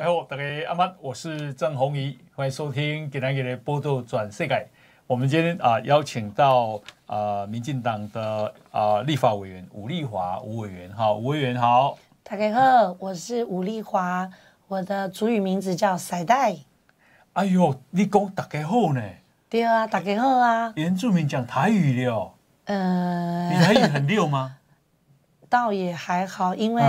大家好，我是郑红怡，欢迎收听《今给的波多转世界》。我们今天啊，邀请到啊，民进党的啊，立法委员吴立华吴委员好，吴委员好。大家好，我是吴立华，我的主语名字叫塞代。哎呦，你讲大家好呢？对啊，大家好啊。原住民讲台语嗯、呃，台语很溜吗？倒也还好，因为。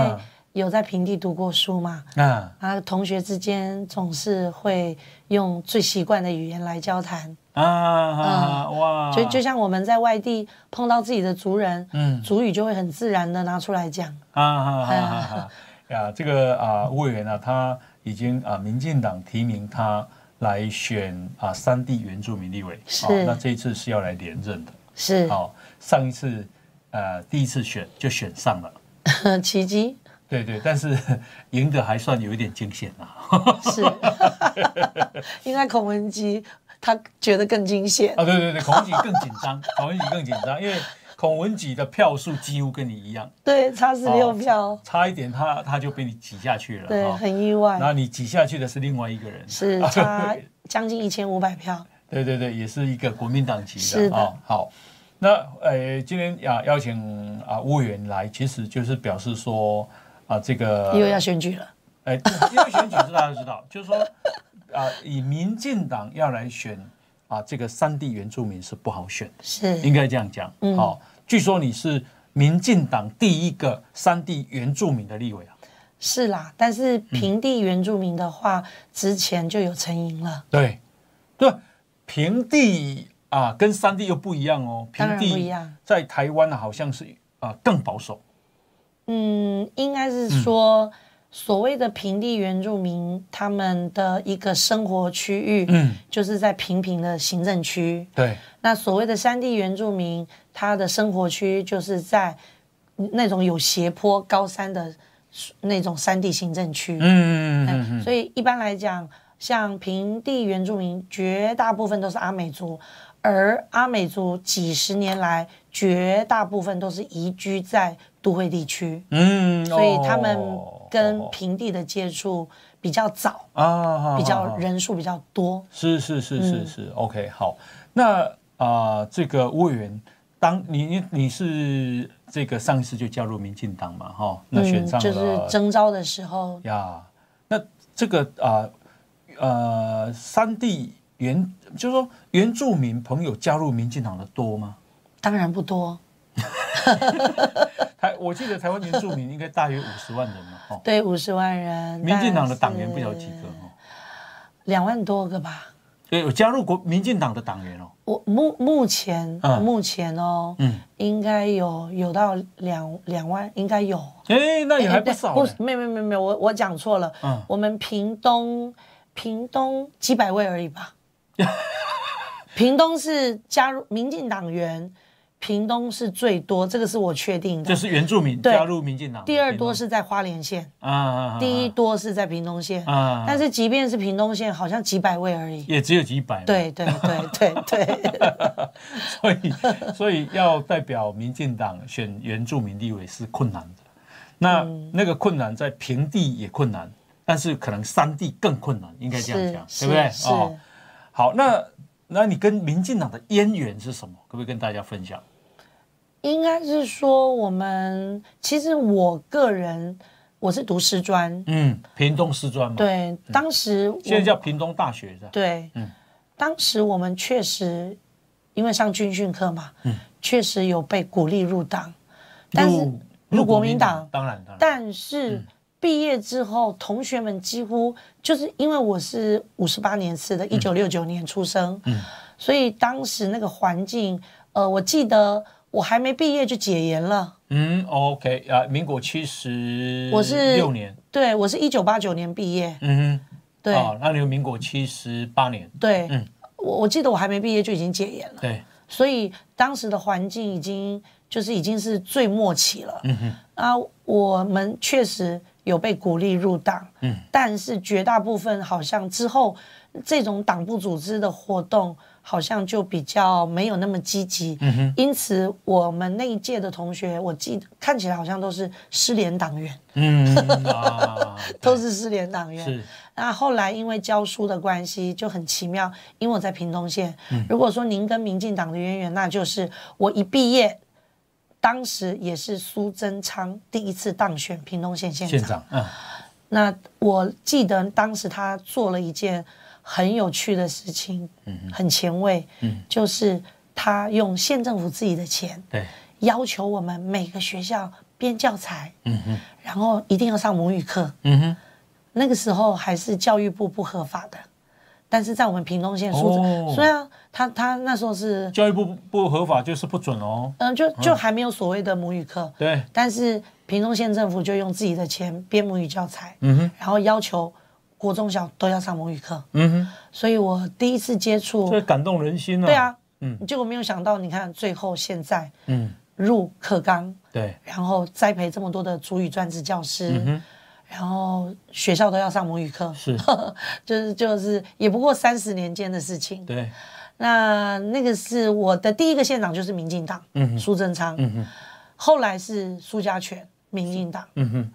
有在平地读过书嘛？啊，啊，同学之间总是会用最习惯的语言来交谈啊啊哇！就就像我们在外地碰到自己的族人，嗯，族语就会很自然的拿出来讲啊啊啊！呀，这个啊，委员啊，他已经啊，民进党提名他来选啊，三地原住民立委是，那这一次是要来连任的是，哦，上一次呃，第一次选就选上了，奇迹。对对，但是 赢得还算有一点惊险啊。是，应该孔文举他觉得更惊险啊。对对对，孔己更紧张，孔文举更紧张，因为孔文举的票数几乎跟你一样。对，差十六票，差一点他他就被你挤下去了。对，很意外。那你挤下去的是另外一个人，是差将近一千五百票。对对对，也是一个国民党籍的。啊，好，那呃，今天啊邀请啊务员来，其实就是表示说。啊，这个又要选举了，哎，因为选举，大家都知道，就是说，啊，以民进党要来选，啊，这个三地原住民是不好选，是应该这样讲。好，据说你是民进党第一个三地原住民的立委啊，是啦，但是平地原住民的话，之前就有陈莹了，对，对，平地啊，跟三地又不一样哦，平地不一样，在台湾呢，好像是啊，更保守。嗯，应该是说，所谓的平地原住民，他们的一个生活区域，嗯，就是在平平的行政区。对。那所谓的山地原住民，他的生活区就是在那种有斜坡、高山的，那种山地行政区。嗯嗯嗯嗯。所以一般来讲，像平地原住民，绝大部分都是阿美族，而阿美族几十年来，绝大部分都是移居在。都会地区，嗯，所以他们跟平地的接触比较早啊，比较人数比较多。是是是是是，OK，好，那啊，这个吴委员，当你你是这个上一次就加入民进党嘛，哈，那选上就是征召的时候呀。那这个啊，呃，三地原就是说原住民朋友加入民进党的多吗？当然不多。台，我记得台湾原住民应该大约五十万人嘛，哈，对，五十万人，民进党的党员不有几个？哈，两万多个吧？对，有加入国民进党的党员哦，我目目前目前哦，嗯，应该有有到两两万，应该有，哎，那也还不少。对对对，不，没没没没，我我讲错了，嗯，我们屏东屏东几百位而已吧，屏东是加入民进党员。屏东是最多，这个是我确定的。就是原住民加入民进党。第二多是在花莲县，啊啊第一多是在屏东县，啊。但是即便是屏东县，好像几百位而已，也只有几百。对对对对对。所以所以要代表民进党选原住民立委是困难的。那那个困难在平地也困难，但是可能山地更困难，应该这样讲，对不对？是。好，那那你跟民进党的渊源是什么？可不可以跟大家分享？应该是说，我们其实我个人我是读师专，嗯，屏东师专嘛，对，当时现在叫屏东大学是吧？对，嗯，当时我们确实因为上军训课嘛，嗯，确实有被鼓励入党，但入入国民党，当然，当然，但是毕业之后，同学们几乎就是因为我是五十八年次的，一九六九年出生，嗯，所以当时那个环境，呃，我记得。我还没毕业就解严了。嗯，OK 啊，民国七十六年，对我是一九八九年毕业。嗯，对啊，那你有民国七十八年？对，嗯，我我记得我还没毕业就已经解严了。对，所以当时的环境已经就是已经是最末期了。嗯哼啊，我们确实有被鼓励入党，嗯，但是绝大部分好像之后这种党部组织的活动。好像就比较没有那么积极，因此我们那一届的同学，我记得看起来好像都是失联党员，都是失联党员。那后来因为教书的关系就很奇妙，因为我在屏东县。如果说您跟民进党的渊源，那就是我一毕业，当时也是苏贞昌第一次当选屏东县县长。县长。嗯。那我记得当时他做了一件。很有趣的事情，嗯，很前卫，嗯，就是他用县政府自己的钱，对，要求我们每个学校编教材，嗯哼，然后一定要上母语课，嗯哼，那个时候还是教育部不合法的，但是在我们屏东县说，虽然他他那时候是教育部不合法就是不准哦，嗯，就就还没有所谓的母语课，对，但是屏东县政府就用自己的钱编母语教材，嗯哼，然后要求。国中小都要上母语课，嗯，所以我第一次接触，以感动人心了。对啊，嗯，结果没有想到，你看最后现在，嗯，入课纲，对，然后栽培这么多的主语专职教师，然后学校都要上母语课，是，就 是就是，也不过三十年间的事情。对，那那个是我的第一个县长就是民进党，嗯苏贞昌，嗯后来是苏家全，民进党，嗯哼，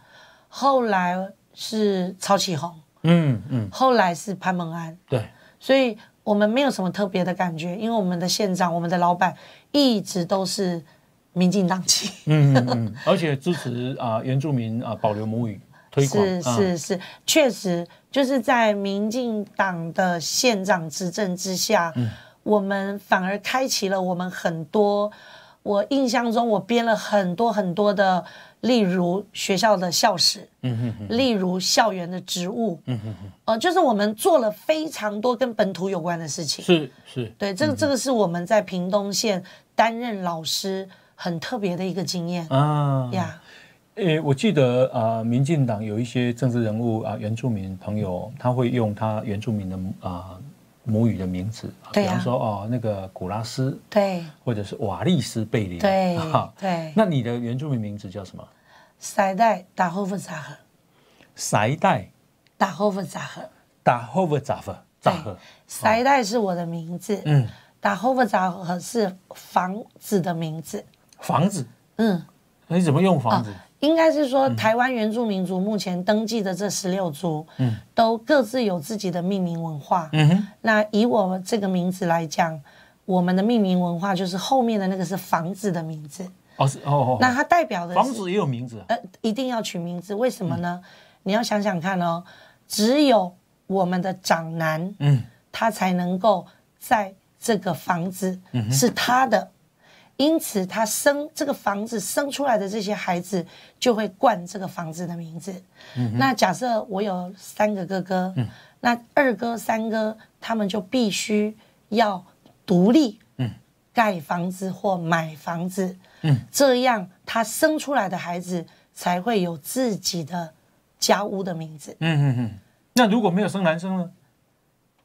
后来是曹启宏，嗯嗯，后来是潘孟安，对，所以我们没有什么特别的感觉，因为我们的县长、我们的老板一直都是民进党籍，嗯嗯嗯，而且支持啊原住民啊保留母语推广，是是是，确实就是在民进党的县长执政之下，我们反而开启了我们很多。我印象中，我编了很多很多的，例如学校的校史，嗯哼哼，例如校园的植物，嗯哼哼，呃，就是我们做了非常多跟本土有关的事情，是是，对，这这个是我们在屏东县担任老师很特别的一个经验啊呀，诶，我记得啊，民进党有一些政治人物啊，原住民朋友，他会用他原住民的啊。母语的名字，比方说哦，那个古拉斯，对，或者是瓦利斯贝林，对，哈、对。那你的原住民名字叫什么？塞代达霍夫扎赫。塞代。达霍夫扎赫。达霍夫扎赫。扎赫。塞代是我的名字。嗯。达霍夫扎赫是房子的名字。房子。嗯。你怎么用房子？应该是说，台湾原住民族目前登记的这十六族，嗯，都各自有自己的命名文化。嗯哼。那以我们这个名字来讲，我们的命名文化就是后面的那个是房子的名字。哦，是哦哦。那它代表的。房子也有名字。呃，一定要取名字，为什么呢？你要想想看哦，只有我们的长男，嗯，他才能够在这个房子，嗯，是他的。因此，他生这个房子生出来的这些孩子就会冠这个房子的名字。嗯，那假设我有三个哥哥，那二哥、三哥他们就必须要独立，嗯，盖房子或买房子，嗯，这样他生出来的孩子才会有自己的家屋的名字。嗯嗯嗯。那如果没有生男生呢？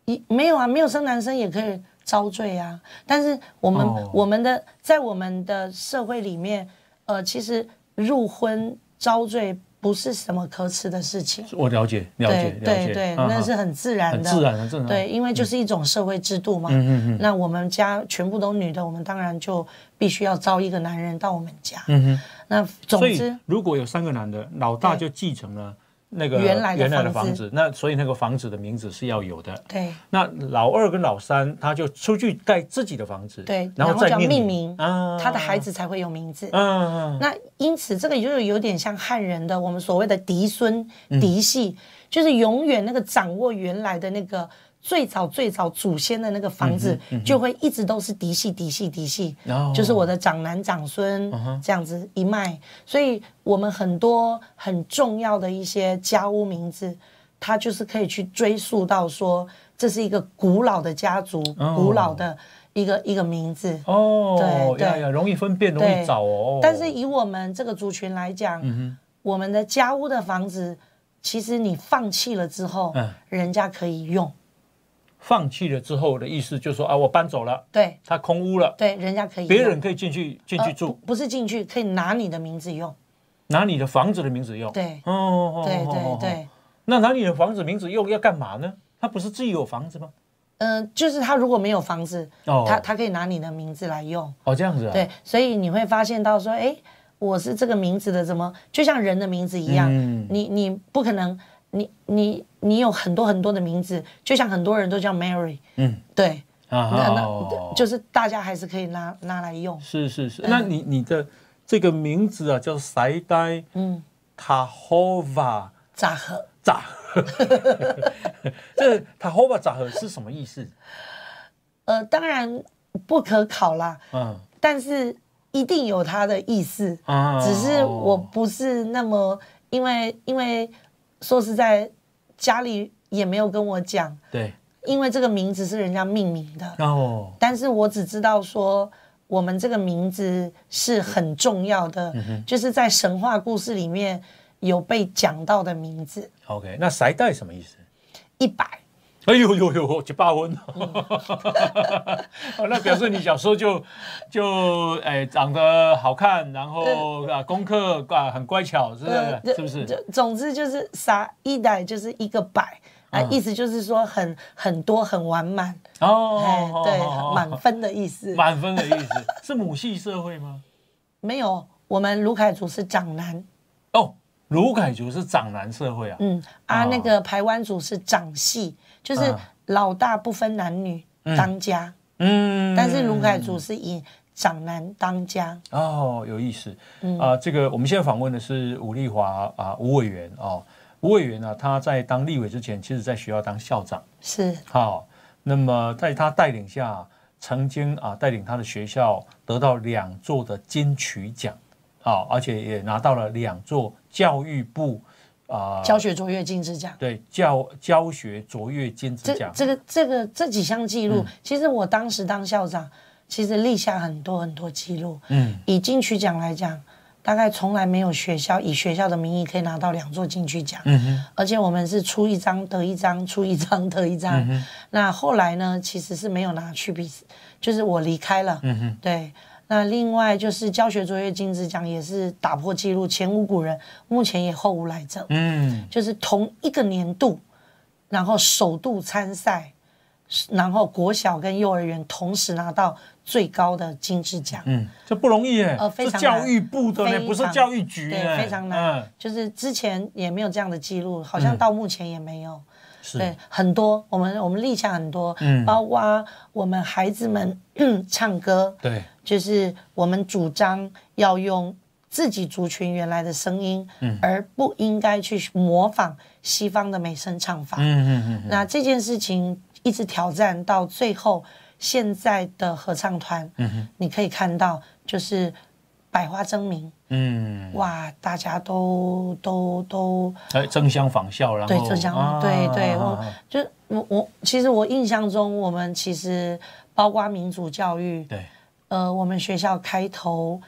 一没有啊，没有生男生也可以。遭罪啊！但是我们我们的在我们的社会里面，呃，其实入婚遭罪不是什么可耻的事情。我了解，了解，了解，对，那是很自然的，自然的对，因为就是一种社会制度嘛。嗯嗯。那我们家全部都女的，我们当然就必须要招一个男人到我们家。嗯哼。那总之，如果有三个男的，老大就继承了。那个原来的房子，那所以那个房子的名字是要有的。对。那老二跟老三，他就出去盖自己的房子。对。然后再命名啊，他的孩子才会有名字。嗯那因此，这个就有点像汉人的我们所谓的嫡孙嫡系，就是永远那个掌握原来的那个。最早最早祖先的那个房子，就会一直都是嫡系嫡系嫡系，就是我的长男长孙这样子一脉。所以，我们很多很重要的一些家屋名字，它就是可以去追溯到说，这是一个古老的家族，古老的一个一个名字。哦，对，对，容易分辨，容易找哦。但是以我们这个族群来讲，我们的家屋的房子，其实你放弃了之后，嗯，人家可以用。放弃了之后的意思就是说啊，我搬走了，对，他空屋了，对，人家可以，别人可以进去进去住，不是进去，可以拿你的名字用，拿你的房子的名字用，对，哦，对对对，那拿你的房子名字用要干嘛呢？他不是自己有房子吗？嗯，就是他如果没有房子，他他可以拿你的名字来用，哦，这样子，啊，对，所以你会发现到说，哎，我是这个名字的，怎么就像人的名字一样，你你不可能。你你你有很多很多的名字，就像很多人都叫 Mary，嗯，对，那那就是大家还是可以拿拿来用。是是是，那你你的这个名字啊叫塞呆，嗯塔 a 瓦扎赫扎赫，这 t a 瓦扎赫是什么意思？呃，当然不可考啦，嗯，但是一定有它的意思，只是我不是那么因为因为。说是在家里也没有跟我讲，对，因为这个名字是人家命名的，哦。但是我只知道说我们这个名字是很重要的，就是在神话故事里面有被讲到的名字。OK，那“塞代”什么意思？一百。哎呦呦呦，就八婚，那表示你小时候就就哎长得好看，然后啊功课啊很乖巧，是不是？是不是？就总之就是啥一代就是一个百啊，意思就是说很很多很完满哦，对，满分的意思。满分的意思 是母系社会吗？没有，我们卢凯族是长男哦，卢凯族是长男社会啊。嗯啊，那个排湾族是长系。就是老大不分男女当家，嗯，但是卢凯祖是以长男当家。哦，有意思，啊，这个我们现在访问的是吴丽华啊，吴委员哦，吴委员呢，他在当立委之前，其实在学校当校长，是好，那么在他带领下，曾经啊带领他的学校得到两座的金曲奖，啊，而且也拿到了两座教育部。啊，教学卓越金质奖，对教教学卓越金质奖，这个这个这几项记录，其实我当时当校长，其实立下很多很多记录。嗯，以金曲奖来讲，大概从来没有学校以学校的名义可以拿到两座金曲奖。嗯而且我们是出一张得一张，出一张得一张。嗯那后来呢，其实是没有拿去比，就是我离开了。嗯对。那另外就是教学卓越金质奖也是打破纪录，前无古人，目前也后无来者。嗯，就是同一个年度，然后首度参赛，然后国小跟幼儿园同时拿到最高的金质奖。嗯，这不容易哎，这教育部的不是教育局，对，非常难。就是之前也没有这样的记录，好像到目前也没有。对，很多我们我们立下很多，嗯，包括我们孩子们 唱歌，对。就是我们主张要用自己族群原来的声音，而不应该去模仿西方的美声唱法。嗯嗯嗯。那这件事情一直挑战到最后，现在的合唱团，你可以看到就是百花争鸣。嗯。哇，大家都都都。哎，争相仿效后对，争相。对对，就我我其实我印象中，我们其实包括民族教育。对。呃，我们学校开头，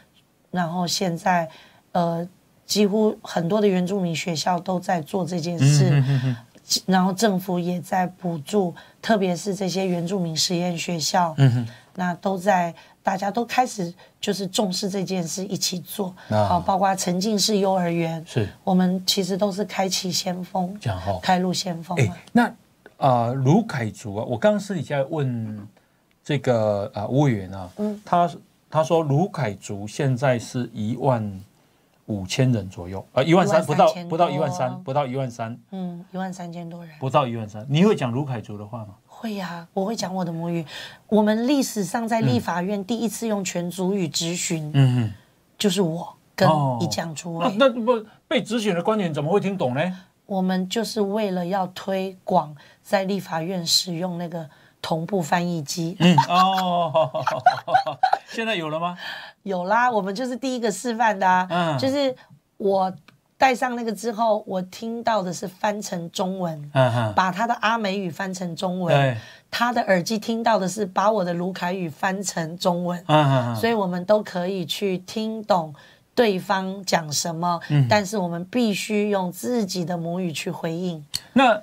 然后现在，呃，几乎很多的原住民学校都在做这件事，然后政府也在补助，特别是这些原住民实验学校，嗯哼，那都在，大家都开始就是重视这件事，一起做，好，包括沉浸式幼儿园，是，我们其实都是开启先锋，开路先锋嘛。那啊，卢凯族啊，我刚刚私底下问。这个啊，委员啊，嗯，他他说，卢凯族现在是一万五千人左右，呃，一万三不到，不到一万三，不到一万三，嗯，一万三千多人，不到一万三。你会讲卢凯族的话吗？会呀，我会讲我的母语。我们历史上在立法院第一次用全族语质询，嗯，就是我跟一讲出来。那不被质询的官员怎么会听懂呢？我们就是为了要推广在立法院使用那个。同步翻译机。嗯哦，现在有了吗？有啦，我们就是第一个示范的啊。嗯，就是我戴上那个之后，我听到的是翻成中文，把他的阿美语翻成中文。他的耳机听到的是把我的卢凯语翻成中文。嗯所以我们都可以去听懂对方讲什么，但是我们必须用自己的母语去回应。那。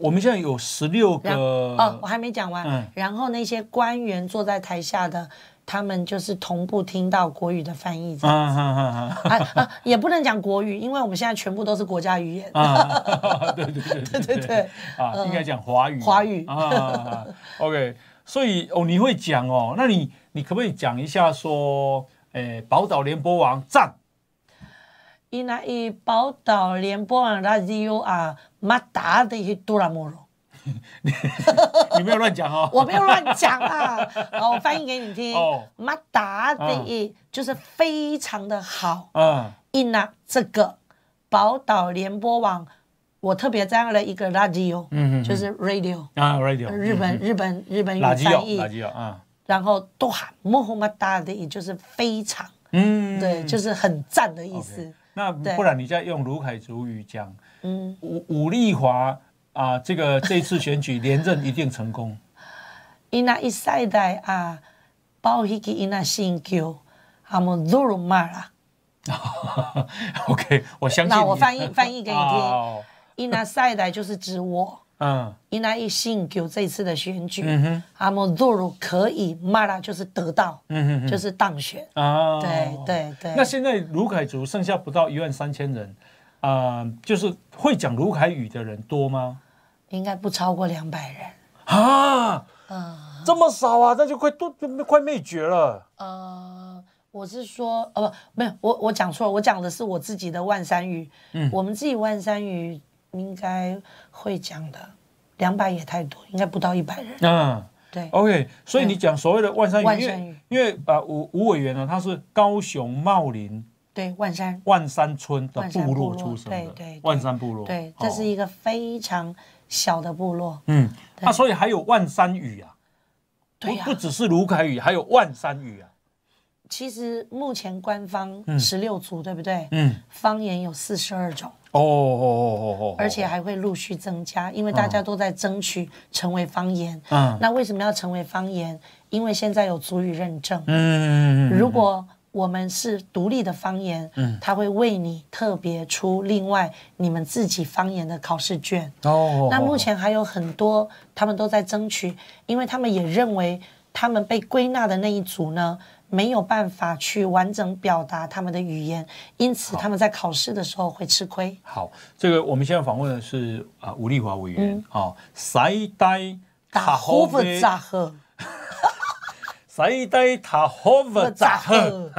我们现在有十六个哦，我还没讲完。然后那些官员坐在台下的，他们就是同步听到国语的翻译。啊啊啊！也不能讲国语，因为我们现在全部都是国家语言。对对对对对对。啊，应该讲华语。华语啊。OK，所以哦，你会讲哦，那你你可不可以讲一下说，诶，《宝岛联播王》赞。伊那伊宝岛联播网 radio 啊，马达的多拉莫罗，你没有乱讲哈？我没有乱讲啊，我翻译给你听，马达的，就是非常的好。嗯，伊那这个宝岛联播网，我特别赞了一个 radio，嗯嗯，就是 radio 啊，radio，日本日本日本语翻译，然后多喊 “mohomadade”，也就是非常，嗯，对，就是很赞的意思。那不然你再用鲁凯族语讲嗯武武丽华啊这个这次选举连任一定成功 inner 啊包一个 inner s i n g l ok 我相信我翻译翻译给你听 i n n e 就是指我嗯，因那一新九这次的选举，阿莫祖鲁可以马拉就是得到，嗯哼就是当选啊。对对对。那现在卢凯族剩下不到一万三千人，啊，就是会讲卢凯语的人多吗？应该不超过两百人啊，嗯，这么少啊，那就快都就快灭绝了。呃，我是说，哦不，没有，我我讲错了，我讲的是我自己的万山语，嗯，我们自己万山语。应该会讲的，两百也太多，应该不到一百人。嗯，对。OK，所以你讲所谓的万山语，因为啊，吴吴委员呢，他是高雄茂林对万山万山村的部落出生的，对对，万山部落，对，这是一个非常小的部落。嗯，那所以还有万山语啊，对呀，不只是卢凯宇，还有万山语啊。其实目前官方十六族对不对？嗯，方言有四十二种。哦哦哦哦而且还会陆续增加，因为大家都在争取成为方言。嗯，那为什么要成为方言？因为现在有足语认证。嗯嗯嗯。如果我们是独立的方言，嗯，他会为你特别出另外你们自己方言的考试卷。哦。那目前还有很多，他们都在争取，因为他们也认为他们被归纳的那一组呢。没有办法去完整表达他们的语言，因此他们在考试的时候会吃亏。好，这个我们现在访问的是啊，吴立华委员。好，塞呆打胡不咋喝？在地台湾人，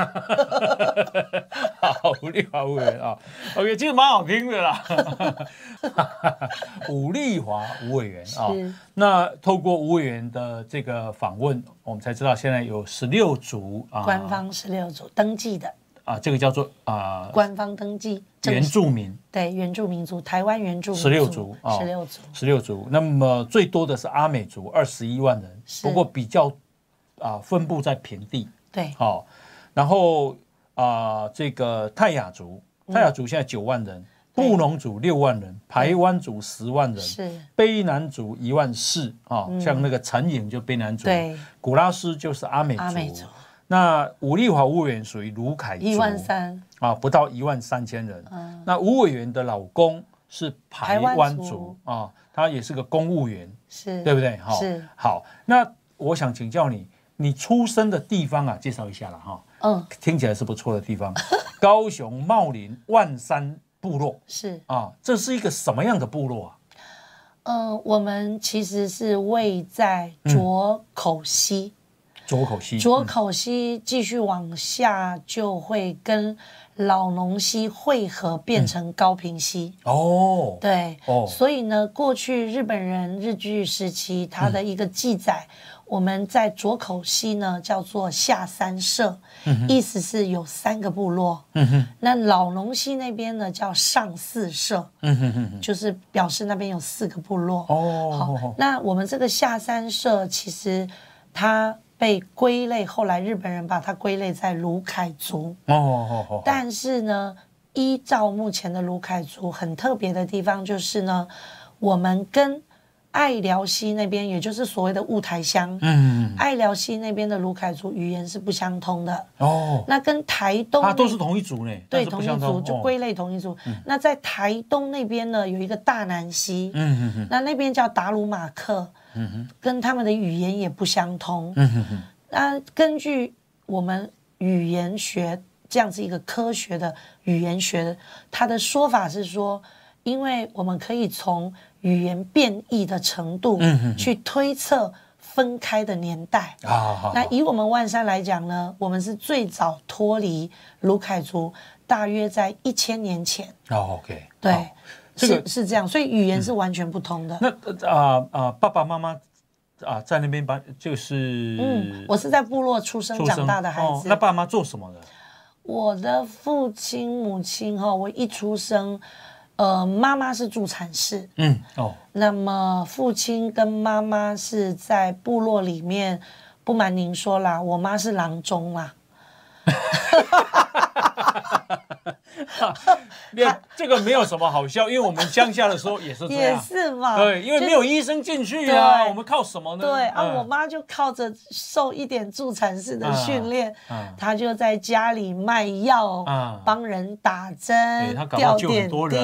好，吴立华委员啊，OK，这个蛮好听的啦。吴 立华吴委员啊，那透过吴委员的这个访问，我们才知道现在有十六族官方十六族登记的啊，这个叫做啊，官方登记原住民对原住民族，台湾原住十六族啊，十六族，十六族。那么最多的是阿美族，二十一万人，不过比较。啊，分布在平地，对，好，然后啊，这个泰雅族，泰雅族现在九万人，布农族六万人，排湾族十万人，是卑南族一万四啊，像那个陈颖就卑南族，对，古拉斯就是阿美族，那吴立华委员属于卢凯族，一万三啊，不到一万三千人，那吴委员的老公是排湾族啊，他也是个公务员，是，对不对？哈，是，好，那我想请教你。你出生的地方啊，介绍一下了哈。嗯，听起来是不错的地方，高雄茂林万山部落是啊，这是一个什么样的部落啊？嗯，我们其实是位在左口溪，浊口溪，左口溪继续往下就会跟老农溪汇合，变成高平溪。哦，对，哦，所以呢，过去日本人日据时期，它的一个记载。我们在左口溪呢，叫做下三社，意思是有三个部落。那老龙溪那边呢，叫上四社，就是表示那边有四个部落。哦，好。那我们这个下三社，其实它被归类，后来日本人把它归类在卢凯族。哦哦哦。但是呢，依照目前的卢凯族很特别的地方就是呢，我们跟爱辽西那边，也就是所谓的雾台乡，嗯，爱辽西那边的卢凯族语言是不相通的哦。那跟台东，啊，都是同一族呢。对，同一族就归类同一族。那在台东那边呢，有一个大南溪，嗯嗯嗯，那那边叫达鲁马克，嗯哼，跟他们的语言也不相通。嗯哼哼。那根据我们语言学这样子一个科学的语言学，他的说法是说，因为我们可以从语言变异的程度，去推测分开的年代啊。那以我们万山来讲呢，我们是最早脱离卢凯族，大约在一千年前。OK，对，是是这样，所以语言是完全不通的。那啊啊，爸爸妈妈啊，在那边把就是，嗯，我是在部落出生长大的孩子。那爸妈做什么的？我的父亲母亲哈，我一出生。呃，妈妈是助产士，嗯哦，那么父亲跟妈妈是在部落里面，不瞒您说啦，我妈是郎中啦。哈哈，哈，哈，这个没有什么好笑，因为我们乡下的时候也是这样，也是嘛，对，因为没有医生进去啊，我们靠什么呢？对啊，我妈就靠着受一点助产士的训练，她就在家里卖药，帮人打针，吊点滴。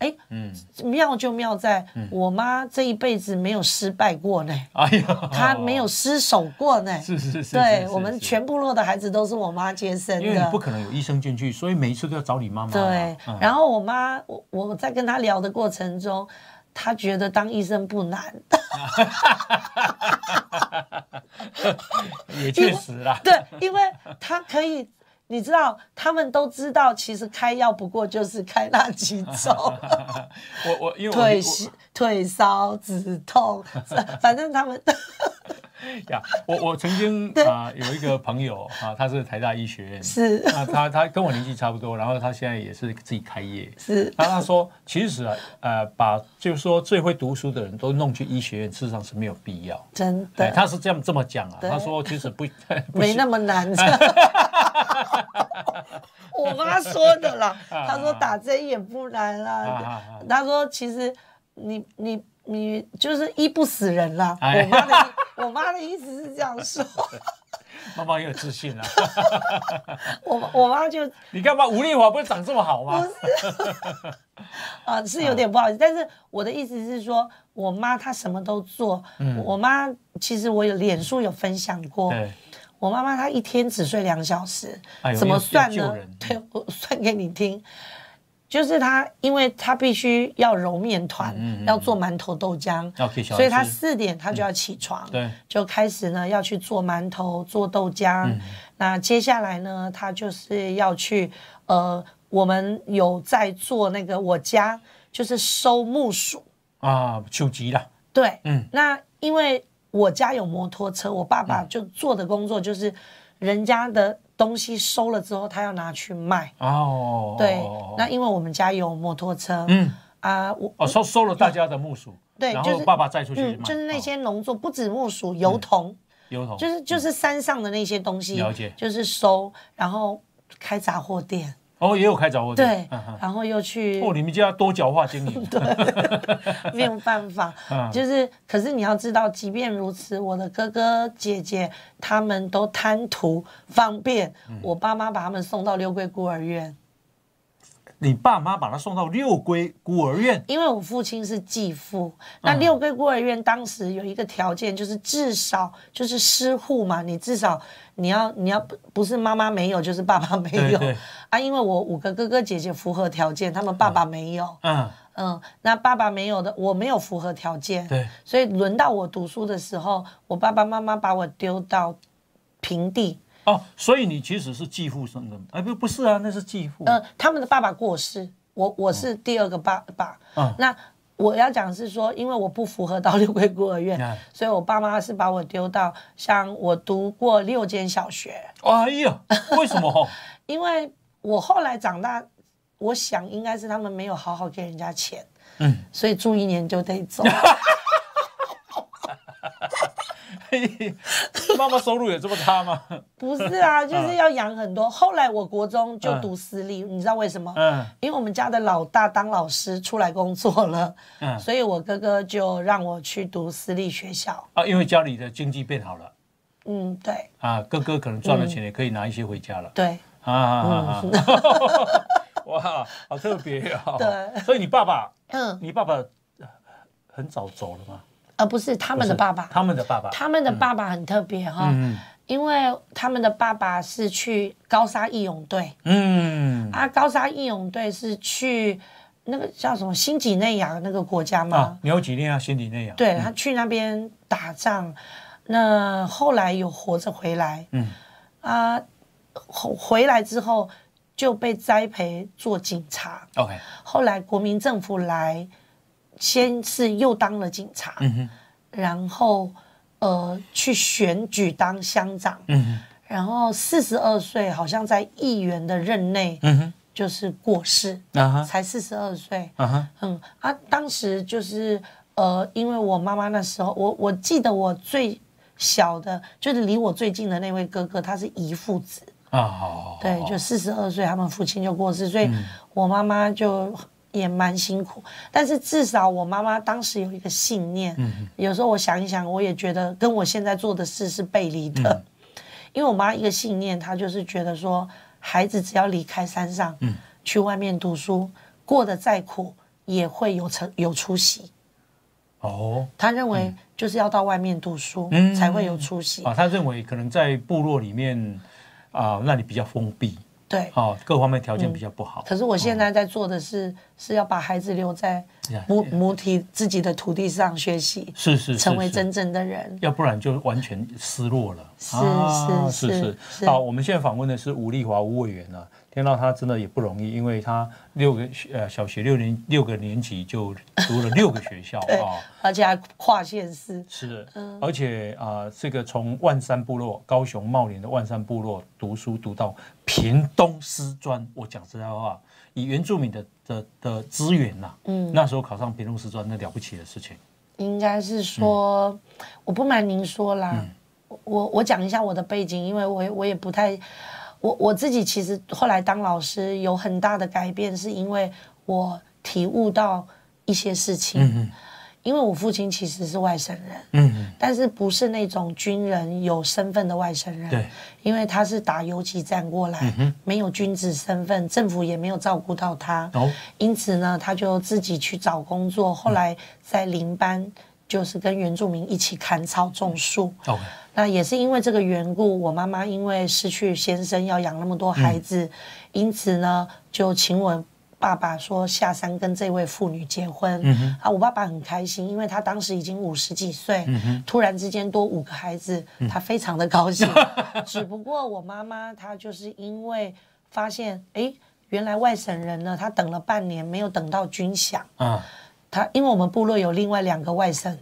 哎，嗯，妙就妙在我妈这一辈子没有失败过呢，哎呀，她没有失手过呢，是是是，对，我们全部落的孩子都是我妈接生的，因为不可能有医生进去。所以每一次都要找你妈妈。对，然后我妈，我我在跟她聊的过程中，她觉得当医生不难，也确实啦。对，因为他可以，你知道，他们都知道，其实开药不过就是开那几种。我我因为我退烧止痛，反 正他们 呀，我我曾经啊有一个朋友啊，他是台大医学院，是啊，他他跟我年纪差不多，然后他现在也是自己开业，是。然后他说，其实啊，呃，把就是说最会读书的人都弄去医学院，事实上是没有必要。真的，他是这样这么讲啊，他说其实不没那么难。我妈说的啦，他说打针也不难啦，他说其实。你你你就是医不死人了，我妈的我妈的意思是这样说，妈妈也有自信啊。我我妈就 你干嘛？吴丽华不是长这么好吗？不是啊，是有点不好意思。但是我的意思是说，我妈她什么都做。我妈其实我有脸书有分享过，我妈妈她一天只睡两小时，怎么算呢？对我算给你听。就是他，因为他必须要揉面团，要做馒头、豆浆，所以他四点他就要起床，对，就开始呢，要去做馒头、做豆浆。那接下来呢，他就是要去，呃，我们有在做那个我家就是收木薯啊，秋季了，对，嗯，那因为我家有摩托车，我爸爸就做的工作就是人家的。东西收了之后，他要拿去卖。哦，对，那因为我们家有摩托车，嗯啊，我收收了大家的木薯，对，就是爸爸再出去，就是那些农作不止木薯，油桐，油桐，就是就是山上的那些东西，了解，就是收，然后开杂货店。然后也有开货店。对，然后又去。哦，你们就要多狡猾精营。对，没有办法，就是。可是你要知道，即便如此，我的哥哥姐姐他们都贪图方便，我爸妈把他们送到六桂孤儿院。你爸妈把他送到六龟孤儿院，因为我父亲是继父。那六龟孤儿院当时有一个条件，就是至少就是失户嘛，你至少你要你要不是妈妈没有，就是爸爸没有啊。因为我五个哥哥姐姐符合条件，他们爸爸没有。嗯嗯，那爸爸没有的，我没有符合条件。对，所以轮到我读书的时候，我爸爸妈妈把我丢到平地。哦，所以你其实是继父生的，哎不不是啊，那是继父。呃，他们的爸爸过世，我我是第二个爸爸。嗯，那我要讲是说，因为我不符合 到六龟孤儿院，所以我爸妈是把我丢到像我读过六间小学。哎呀，为什么？因为我后来长大，我想应该是他们没有好好给人家钱。嗯，所以住一年就得走。妈妈 收入也这么差吗？不是啊，就是要养很多。后来我国中就读私立，你知道为什么？嗯，因为我们家的老大当老师出来工作了，嗯，所以我哥哥就让我去读私立学校啊，因为家里的经济变好了。嗯，对。啊，哥哥可能赚了钱也可以拿一些回家了。对。啊啊啊！哇，好特别啊。对。所以你爸爸，嗯，你爸爸很早走了吗？而不是他们的爸爸，他们的爸爸，他们的爸爸很特别哈，因为他们的爸爸是去高沙义勇队，嗯，啊，高沙义勇队是去那个叫什么新几内亚那个国家吗？啊，牛几内亚，新几内亚，对他去那边打仗，那后来有活着回来，嗯，啊，回来之后就被栽培做警察，OK，后来国民政府来。先是又当了警察，然后呃去选举当乡长，然后四十二岁，好像在议员的任内，就是过世，才四十二岁。嗯，啊，当时就是呃，因为我妈妈那时候，我我记得我最小的，就是离我最近的那位哥哥，他是遗父子啊，对，就四十二岁，他们父亲就过世，所以我妈妈就。也蛮辛苦，但是至少我妈妈当时有一个信念。嗯，有时候我想一想，我也觉得跟我现在做的事是背离的。因为我妈一个信念，她就是觉得说，孩子只要离开山上，嗯，去外面读书，过得再苦也会有成有出息。哦，她认为就是要到外面读书，嗯，才会有出息。啊，她认为可能在部落里面，啊，那里比较封闭。对哦，各方面条件比较不好。可是我现在在做的是，是要把孩子留在母母体自己的土地上学习，是是成为真正的人，要不然就完全失落了。是是是是。好，我们现在访问的是吴丽华吴委员呢。听到他真的也不容易，因为他六个呃小学六年六个年级就读了六个学校 啊，而且还跨县市。是，嗯，而且啊，这个从万山部落高雄茂林的万山部落读书读到屏东师专，我讲实在话，以原住民的的的资源呐，嗯，那时候考上屏东师专，那了不起的事情。应该是说，我不瞒您说啦，我我讲一下我的背景，因为我我也不太。我我自己其实后来当老师有很大的改变，是因为我体悟到一些事情。嗯因为我父亲其实是外省人。嗯嗯。但是不是那种军人有身份的外省人。对。因为他是打游击战过来，没有军职身份，政府也没有照顾到他。哦。因此呢，他就自己去找工作。后来在林班，就是跟原住民一起砍草种树。OK。那也是因为这个缘故，我妈妈因为失去先生要养那么多孩子，因此呢，就请我爸爸说下山跟这位妇女结婚。啊，我爸爸很开心，因为他当时已经五十几岁，突然之间多五个孩子，他非常的高兴。只不过我妈妈她就是因为发现，哎，原来外省人呢，他等了半年没有等到军饷啊。他因为我们部落有另外两个外省。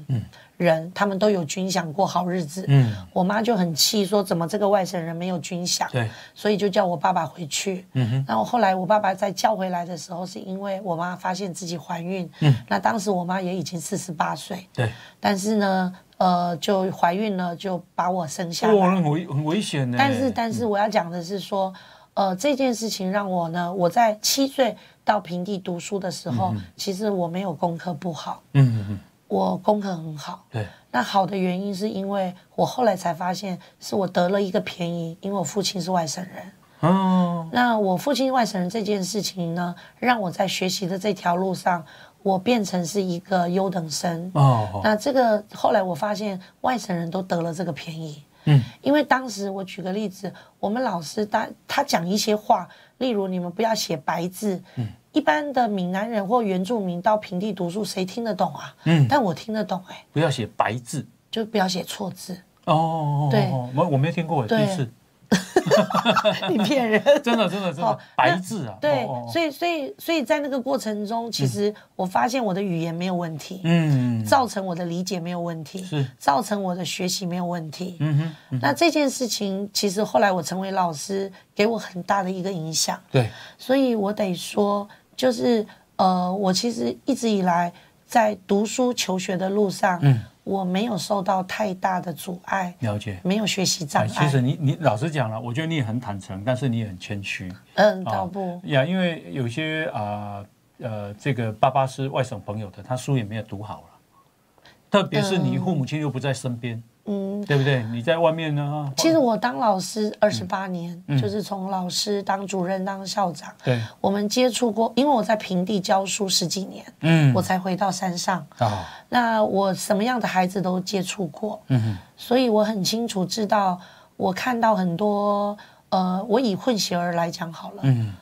人他们都有军饷过好日子，嗯，我妈就很气，说怎么这个外省人没有军饷，对，所以就叫我爸爸回去，嗯哼。然后后来我爸爸再叫回来的时候，是因为我妈发现自己怀孕，嗯，那当时我妈也已经四十八岁，对，但是呢，呃，就怀孕了就把我生下，哇，很危很危险呢。但是但是我要讲的是说，呃，这件事情让我呢，我在七岁到平地读书的时候，其实我没有功课不好，嗯嗯嗯。我功课很好，对，那好的原因是因为我后来才发现，是我得了一个便宜，因为我父亲是外省人。嗯，那我父亲外省人这件事情呢，让我在学习的这条路上，我变成是一个优等生。哦，那这个后来我发现，外省人都得了这个便宜。嗯，因为当时我举个例子，我们老师他他讲一些话，例如你们不要写白字。嗯。一般的闽南人或原住民到平地读书，谁听得懂啊？嗯，但我听得懂哎。不要写白字，就不要写错字。哦，对，我我没听过第一次。你骗人！真的真的真的白字啊！对，所以所以所以在那个过程中，其实我发现我的语言没有问题，嗯，造成我的理解没有问题，是造成我的学习没有问题，嗯哼。那这件事情其实后来我成为老师，给我很大的一个影响，对，所以我得说。就是呃，我其实一直以来在读书求学的路上，我没有受到太大的阻碍，了解没有学习障碍。其实你你老实讲了，我觉得你也很坦诚，但是你也很谦虚，嗯，倒不呀，因为有些啊呃，这个爸爸是外省朋友的，他书也没有读好了，特别是你父母亲又不在身边。嗯，对不对？你在外面呢？其实我当老师二十八年，就是从老师当主任当校长。对，我们接触过，因为我在平地教书十几年，嗯，我才回到山上啊。那我什么样的孩子都接触过，嗯所以我很清楚知道，我看到很多呃，我以混血儿来讲好了，嗯，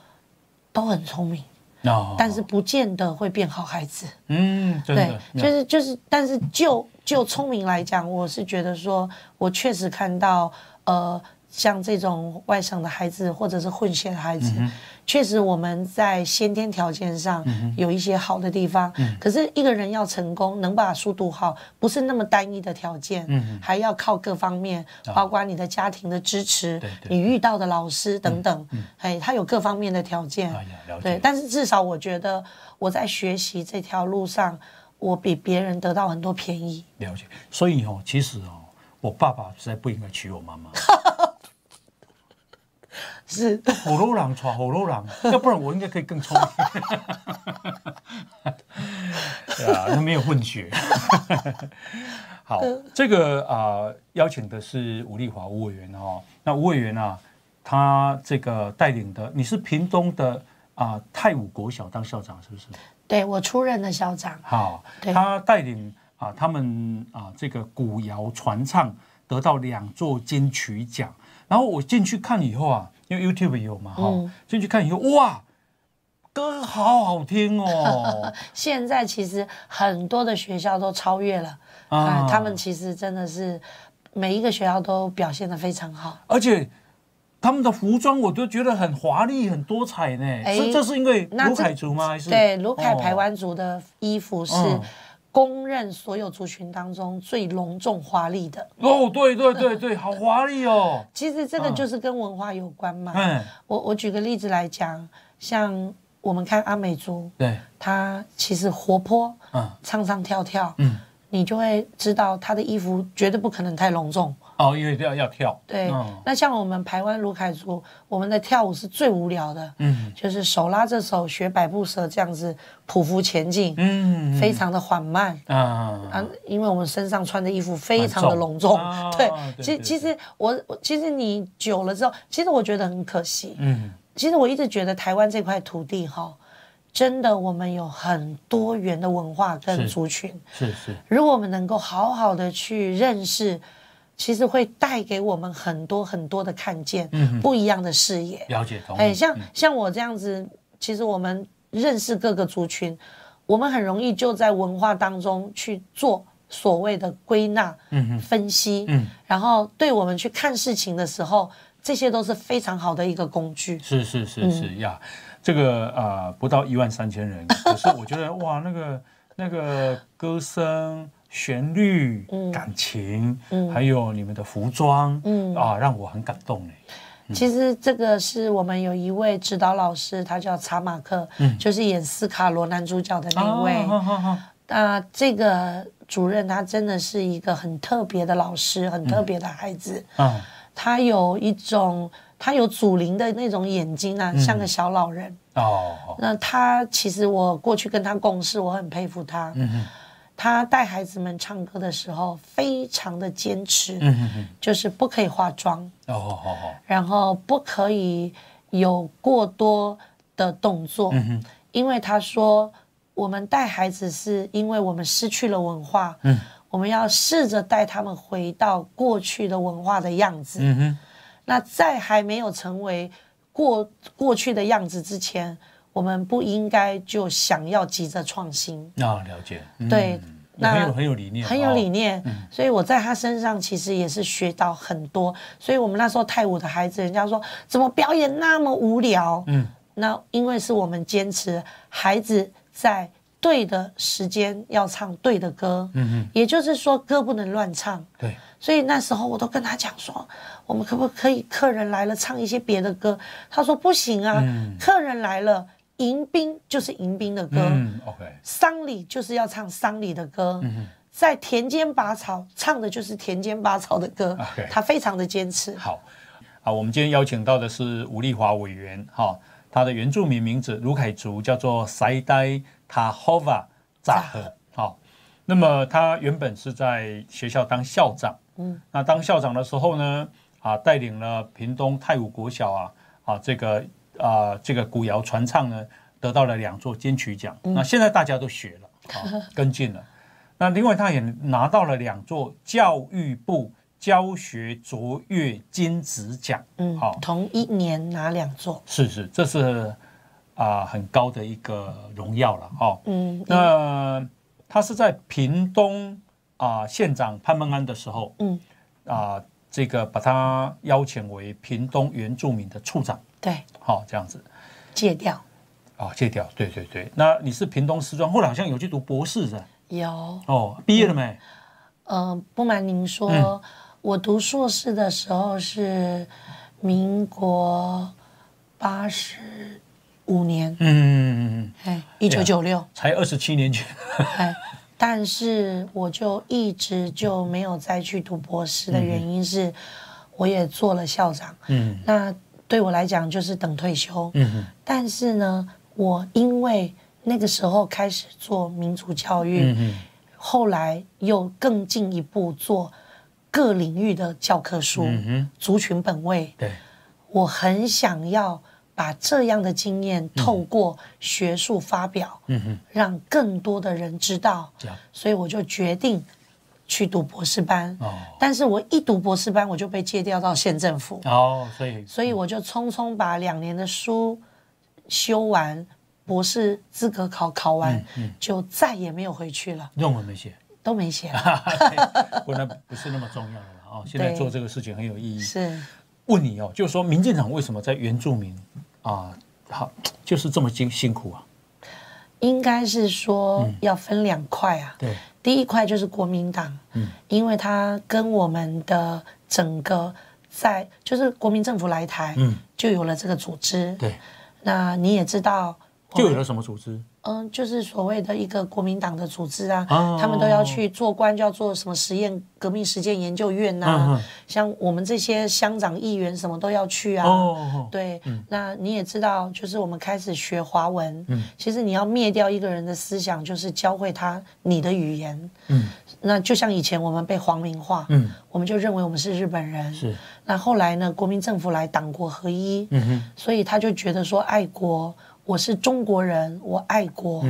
都很聪明，但是不见得会变好孩子，嗯，对，就是就是，但是就。就聪明来讲，我是觉得说，我确实看到，呃，像这种外省的孩子或者是混血的孩子，确实我们在先天条件上有一些好的地方。可是一个人要成功，能把书读好，不是那么单一的条件，还要靠各方面，包括你的家庭的支持，你遇到的老师等等。哎，他有各方面的条件，对。但是至少我觉得我在学习这条路上。我比别人得到很多便宜，了解。所以哦，其实哦，我爸爸实在不应该娶我妈妈。是好罗朗闯好罗朗，要不然我应该可以更聪明。对 啊，他没有混血。好，这个啊，邀请的是吴丽华吴委员哦。那吴委员啊，他这个带领的，你是屏东的啊太武国小当校长，是不是？对我出任了校长，好，他带领啊，他们啊，这个古谣传唱得到两座金曲奖。然后我进去看以后啊，因为 YouTube 有嘛，哈，进去看以后，哇，歌好好听哦。现在其实很多的学校都超越了啊，他们其实真的是每一个学校都表现的非常好，而且。他们的服装我都觉得很华丽、很多彩呢。哎，这是因为卢凯族吗？还是对卢凯台湾族的衣服是公认所有族群当中最隆重华丽的。哦，对对对对，好华丽哦！其实这个就是跟文化有关嘛。嗯，我我举个例子来讲，像我们看阿美族，对，他其实活泼，嗯，唱唱跳跳，嗯，你就会知道他的衣服绝对不可能太隆重。哦，因为要要跳。对，那像我们台湾卢凯族，我们的跳舞是最无聊的。嗯，就是手拉着手学百步蛇这样子匍匐前进。嗯，非常的缓慢。啊啊，因为我们身上穿的衣服非常的隆重。对，其其实我我其实你久了之后，其实我觉得很可惜。嗯，其实我一直觉得台湾这块土地哈，真的我们有很多元的文化跟族群。是是，如果我们能够好好的去认识。其实会带给我们很多很多的看见，不一样的视野。了解同，哎，像像我这样子，其实我们认识各个族群，我们很容易就在文化当中去做所谓的归纳、分析，然后对我们去看事情的时候，这些都是非常好的一个工具。是是是是呀，这个啊，不到一万三千人，可是我觉得哇，那个那个歌声。旋律、感情，还有你们的服装，啊，让我很感动其实这个是我们有一位指导老师，他叫查马克，就是演斯卡罗男主角的那一位。好好那这个主任他真的是一个很特别的老师，很特别的孩子。嗯。他有一种，他有祖灵的那种眼睛啊，像个小老人。哦。那他其实我过去跟他共事，我很佩服他。嗯他带孩子们唱歌的时候，非常的坚持，就是不可以化妆哦，然后不可以有过多的动作，嗯因为他说我们带孩子是因为我们失去了文化，嗯，我们要试着带他们回到过去的文化的样子，嗯那在还没有成为过过去的样子之前。我们不应该就想要急着创新啊，了解。对，很有很有理念，很有理念。所以我在他身上其实也是学到很多。所以我们那时候泰舞的孩子，人家说怎么表演那么无聊？嗯，那因为是我们坚持孩子在对的时间要唱对的歌。嗯也就是说，歌不能乱唱。对。所以那时候我都跟他讲说，我们可不可以客人来了唱一些别的歌？他说不行啊，客人来了。迎宾就是迎宾的歌，OK。丧礼就是要唱丧礼的歌，在田间拔草唱的就是田间拔草的歌，OK。他非常的坚持。好，啊，我们今天邀请到的是吴丽华委员，哈，他的原住民名字卢凯族叫做塞呆塔霍瓦扎赫，好。那么他原本是在学校当校长，嗯，那当校长的时候呢，啊，带领了屏东太武国小啊，啊，这个。啊，这个古谣传唱呢，得到了两座金曲奖。那现在大家都学了，啊、跟进了。那另外，他也拿到了两座教育部教学卓越金质奖。嗯，好，同一年拿两座，是是，这是啊，很高的一个荣耀了。哦，嗯，那他是在屏东啊，县长潘孟安的时候，嗯，啊，这个把他邀请为屏东原住民的处长。对，好这样子，戒掉，哦，戒掉，对对对。那你是屏东师专，后来好像有去读博士的，有哦，毕业了没？呃，不瞒您说，我读硕士的时候是民国八十五年，嗯嗯嗯嗯，哎，一九九六，才二十七年前。哎，但是我就一直就没有再去读博士的原因是，我也做了校长，嗯，那。对我来讲就是等退休，但是呢，我因为那个时候开始做民族教育，后来又更进一步做各领域的教科书，族群本位。对我很想要把这样的经验透过学术发表，让更多的人知道。所以我就决定。去读博士班，但是我一读博士班，我就被借调到县政府。哦，所以所以我就匆匆把两年的书修完，博士资格考考完，就再也没有回去了。论文没写，都没写，不 然不是那么重要的了哦，现在做这个事情很有意义。是，问你哦，就是说民进党为什么在原住民啊，好，就是这么辛辛苦啊。应该是说要分两块啊，对，第一块就是国民党，嗯，因为它跟我们的整个在就是国民政府来台，嗯，就有了这个组织，对，那你也知道就有了什么组织。嗯，就是所谓的一个国民党的组织啊，他们都要去做官，就要做什么实验革命实践研究院呐，像我们这些乡长、议员，什么都要去啊。哦，对，那你也知道，就是我们开始学华文。嗯，其实你要灭掉一个人的思想，就是教会他你的语言。嗯，那就像以前我们被皇民化，嗯，我们就认为我们是日本人。是。那后来呢？国民政府来，党国合一。嗯哼。所以他就觉得说爱国。我是中国人，我爱国，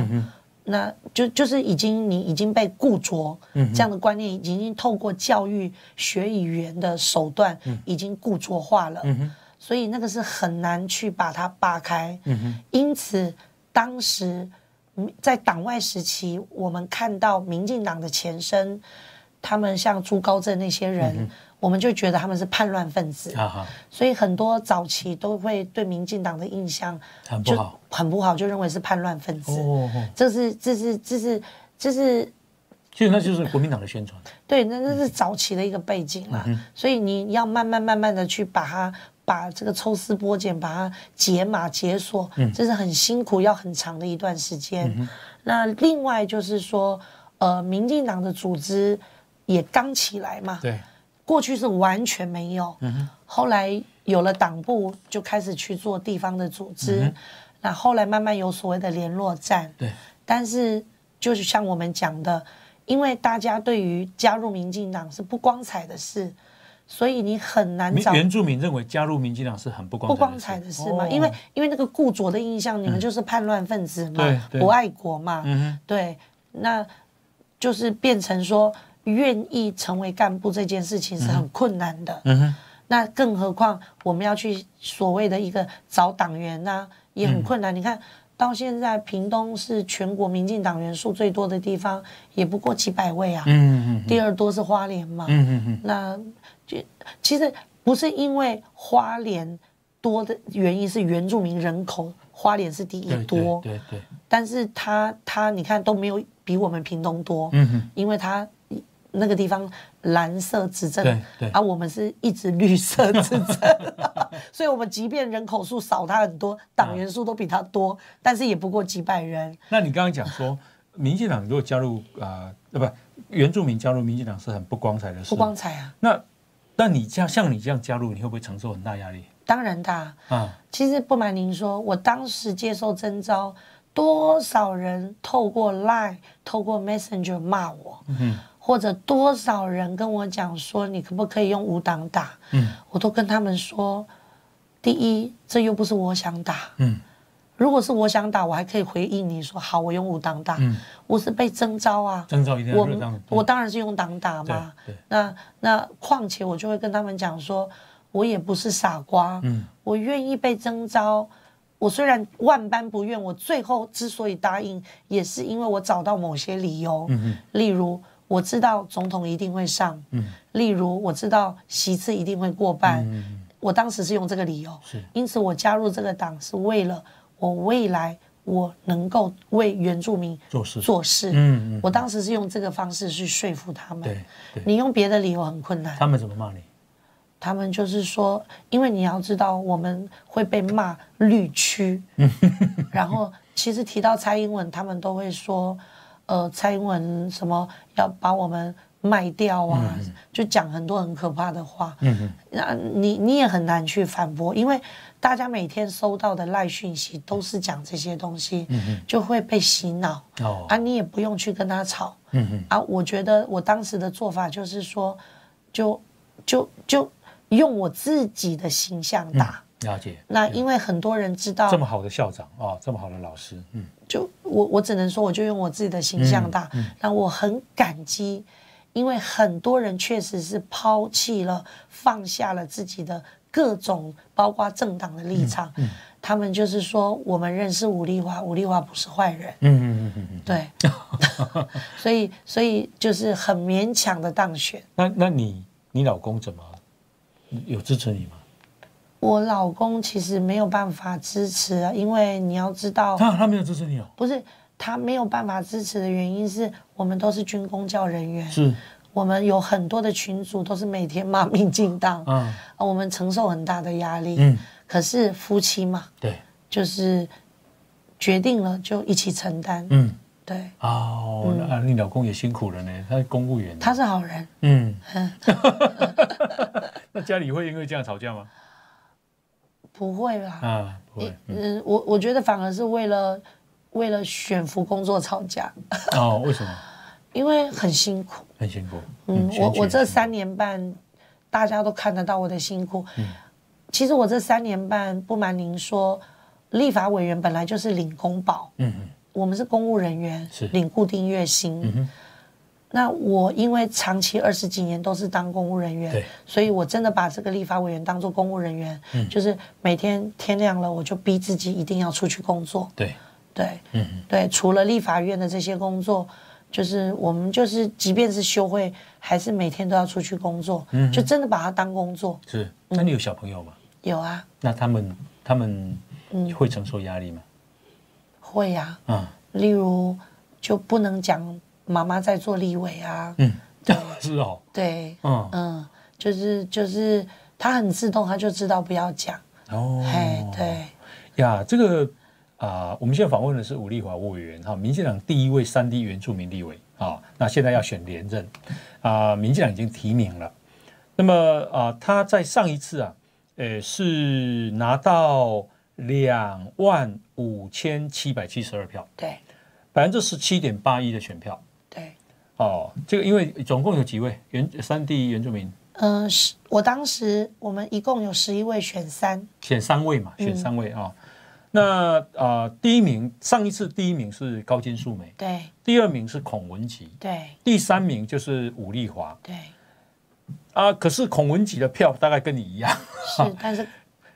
那就就是已经你已经被固着这样的观念，已经透过教育学语言的手段，已经固着化了，所以那个是很难去把它扒开。因此，当时在党外时期，我们看到民进党的前身，他们像朱高正那些人。我们就觉得他们是叛乱分子，所以很多早期都会对民进党的印象很不好，很不好，就认为是叛乱分子。哦这是这是这是这是，就那就是国民党的宣传。对，那那是早期的一个背景了。嗯，所以你要慢慢慢慢的去把它把这个抽丝剥茧，把它解码解锁，这是很辛苦，要很长的一段时间。那另外就是说，呃，民进党的组织也刚起来嘛。对。过去是完全没有，后来有了党部就开始去做地方的组织，那后来慢慢有所谓的联络站。对，但是就是像我们讲的，因为大家对于加入民进党是不光彩的事，所以你很难找原住民认为加入民进党是很不光不光彩的事嘛？因为因为那个固着的印象，你们就是叛乱分子嘛，不爱国嘛，对，那就是变成说。愿意成为干部这件事情是很困难的。嗯哼。那更何况我们要去所谓的一个找党员啊，也很困难。你看到现在，屏东是全国民进党员数最多的地方，也不过几百位啊。嗯嗯第二多是花莲嘛。嗯嗯那就其实不是因为花莲多的原因，是原住民人口花莲是第一多。对对。但是他他你看都没有比我们屏东多。嗯哼。因为他。那个地方蓝色执政，啊，我们是一直绿色执政，所以我们即便人口数少他很多，党员数都比他多，但是也不过几百人。那你刚刚讲说，民进党如果加入啊，不，原住民加入民进党是很不光彩的事，不光彩啊。那，那你加像你这样加入，你会不会承受很大压力？当然大啊。其实不瞒您说，我当时接受征召，多少人透过 Line、透过 Messenger 骂我。嗯。或者多少人跟我讲说，你可不可以用五档打？嗯，我都跟他们说，第一，这又不是我想打。嗯，如果是我想打，我还可以回应你说，好，我用五档打。嗯，我是被征召啊。征召一定要我当然是用五档打嘛。对那那，况且我就会跟他们讲说，我也不是傻瓜。嗯。我愿意被征召，我虽然万般不愿，我最后之所以答应，也是因为我找到某些理由。嗯例如。我知道总统一定会上，嗯，例如我知道席次一定会过半，嗯，我当时是用这个理由，是，因此我加入这个党是为了我未来我能够为原住民做事做事，嗯嗯，我当时是用这个方式去说服他们，对，你用别的理由很困难。他们怎么骂你？他们就是说，因为你要知道，我们会被骂绿区，然后其实提到蔡英文，他们都会说。呃，蔡英文什么要把我们卖掉啊？就讲很多很可怕的话。那你你也很难去反驳，因为大家每天收到的赖讯息都是讲这些东西，就会被洗脑。哦，啊，你也不用去跟他吵。嗯啊，我觉得我当时的做法就是说，就就就用我自己的形象打。了解。那因为很多人知道这么好的校长啊，这么好的老师。嗯。就我，我只能说，我就用我自己的形象大，但我很感激，因为很多人确实是抛弃了、放下了自己的各种，包括政党的立场，他们就是说，我们认识吴丽华，吴丽华不是坏人，嗯嗯嗯嗯，对，所以所以就是很勉强的当选。那那你你老公怎么有支持你吗？我老公其实没有办法支持啊，因为你要知道，他他没有支持你哦。不是，他没有办法支持的原因是我们都是军工教人员，是，我们有很多的群组都是每天骂命进档，啊，我们承受很大的压力，嗯，可是夫妻嘛，对，就是决定了就一起承担，嗯，对。哦，那你老公也辛苦了呢，他是公务员，他是好人，嗯，那家里会因为这样吵架吗？不会吧？啊，不会。嗯，我我觉得反而是为了为了选服工作吵架。哦，为什么？因为很辛苦。很辛苦。嗯，我我这三年半，大家都看得到我的辛苦。嗯。其实我这三年半，不瞒您说，立法委员本来就是领公保。嗯。我们是公务人员，是领固定月薪。嗯哼。那我因为长期二十几年都是当公务人员，所以我真的把这个立法委员当做公务人员，就是每天天亮了我就逼自己一定要出去工作。对，对，嗯，对，除了立法院的这些工作，就是我们就是即便是休会，还是每天都要出去工作，就真的把它当工作。是，那你有小朋友吗？有啊。那他们他们会承受压力吗？会呀。嗯。例如就不能讲。妈妈在做立委啊，嗯，是哦，对，嗯嗯，就是就是他很自动，他就知道不要讲，哦，嘿，对呀，这个啊，我们现在访问的是吴立华委员哈，民进党第一位三 D 原住民立委啊，那现在要选连任啊，民进党已经提名了，那么啊，他在上一次啊，呃，是拿到两万五千七百七十二票，对，百分之十七点八一的选票。哦，这个因为总共有几位原三地原住民？嗯，是我当时我们一共有十一位选三，选三位嘛，选三位啊。那啊，第一名上一次第一名是高金素梅，对。第二名是孔文琪，对。第三名就是武丽华，对。啊，可是孔文琪的票大概跟你一样，是。但是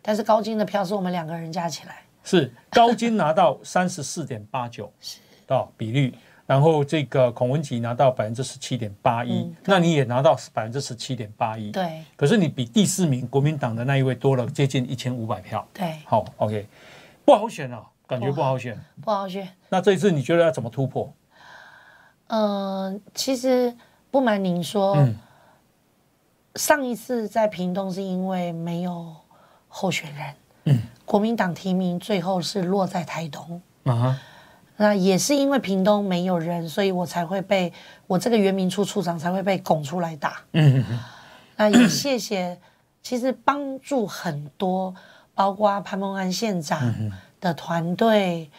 但是高金的票是我们两个人加起来，是高金拿到三十四点八九 是到比率。然后这个孔文吉拿到百分之十七点八一，那你也拿到百分之十七点八一，对。可是你比第四名国民党的那一位多了接近一千五百票，对。好，OK，不好选啊，感觉不好选，不好选。那这一次你觉得要怎么突破？嗯，其实不瞒您说，上一次在屏东是因为没有候选人，国民党提名最后是落在台东啊。那也是因为屏东没有人，所以我才会被我这个原民处处长才会被拱出来打。嗯，那也谢谢，其实帮助很多，包括潘孟安县长的团队，